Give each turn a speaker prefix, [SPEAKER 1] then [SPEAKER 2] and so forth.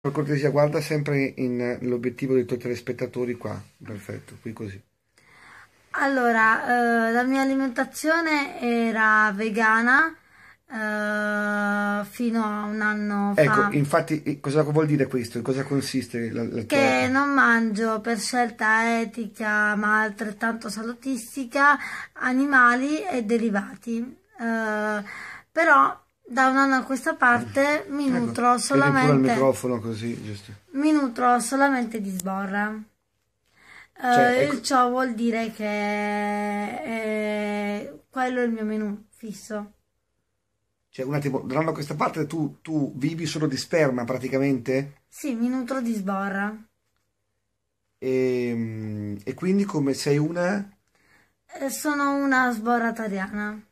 [SPEAKER 1] Per cortesia, guarda sempre l'obiettivo dei tuoi telespettatori qua. Perfetto, qui così.
[SPEAKER 2] Allora, eh, la mia alimentazione era vegana eh, fino a un anno ecco, fa. Ecco,
[SPEAKER 1] infatti, cosa vuol dire questo? In cosa consiste la, la Che tua...
[SPEAKER 2] non mangio per scelta etica, ma altrettanto salutistica, animali e derivati. Eh, però da un anno a questa parte mi eh, ecco, nutro solamente il microfono
[SPEAKER 1] così giusto
[SPEAKER 2] mi nutro solamente di sborra eh, cioè, eh, ecco. ciò vuol dire che eh, quello è il mio menù fisso
[SPEAKER 3] cioè un attimo da un anno a questa parte tu, tu vivi solo di sperma praticamente?
[SPEAKER 2] sì mi nutro di sborra
[SPEAKER 3] e, ehm, e quindi come sei una?
[SPEAKER 2] Eh, sono una sborra sborratariana